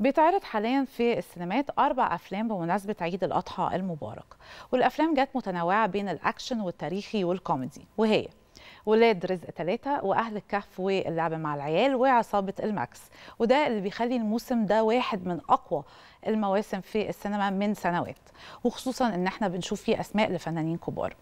بيتعرض حاليا في السينمات أربع أفلام بمناسبة عيد الأضحى المبارك والأفلام جت متنوعة بين الأكشن والتاريخي والكوميدي وهي ولاد رزق ثلاثة وأهل الكهف واللعب مع العيال وعصابة الماكس وده اللي بيخلي الموسم ده واحد من أقوى المواسم في السينما من سنوات وخصوصا إن احنا بنشوف فيه أسماء لفنانين كبار